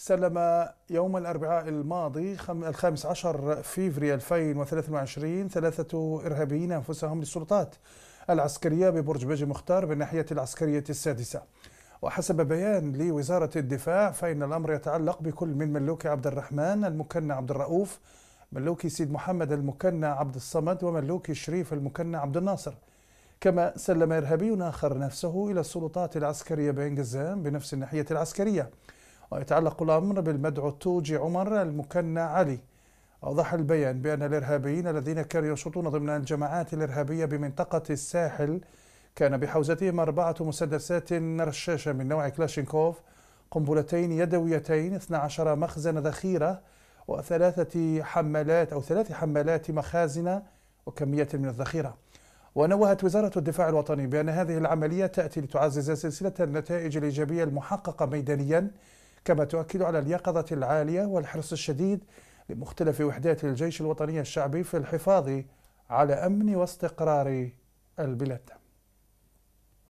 سلم يوم الأربعاء الماضي الخامس عشر فيفري 2023 ثلاثة إرهابيين أنفسهم للسلطات العسكرية ببرج بجي مختار بالناحية العسكرية السادسة وحسب بيان لوزارة الدفاع فإن الأمر يتعلق بكل من ملوكي عبد الرحمن المكنى عبد الرؤوف ملوكي سيد محمد المكنى عبد الصمد وملوكي شريف المكنى عبد الناصر كما سلم إرهابي آخر نفسه إلى السلطات العسكرية بين جزام بنفس الناحية العسكرية ويتعلق الأمر بالمدعو التوجي عمر المكنى علي أوضح البيان بأن الإرهابيين الذين كانوا ينشطون ضمن الجماعات الإرهابية بمنطقة الساحل كان بحوزتهم أربعة مسدسات رشاشة من نوع كلاشينكوف قنبلتين يدويتين 12 مخزن ذخيرة وثلاثة حمالات أو ثلاث حمالات مخازن وكمية من الذخيرة ونوهت وزارة الدفاع الوطني بأن هذه العملية تأتي لتعزز سلسلة النتائج الإيجابية المحققة ميدانيا كما تؤكد على اليقظة العالية والحرص الشديد لمختلف وحدات الجيش الوطني الشعبي في الحفاظ على أمن واستقرار البلاد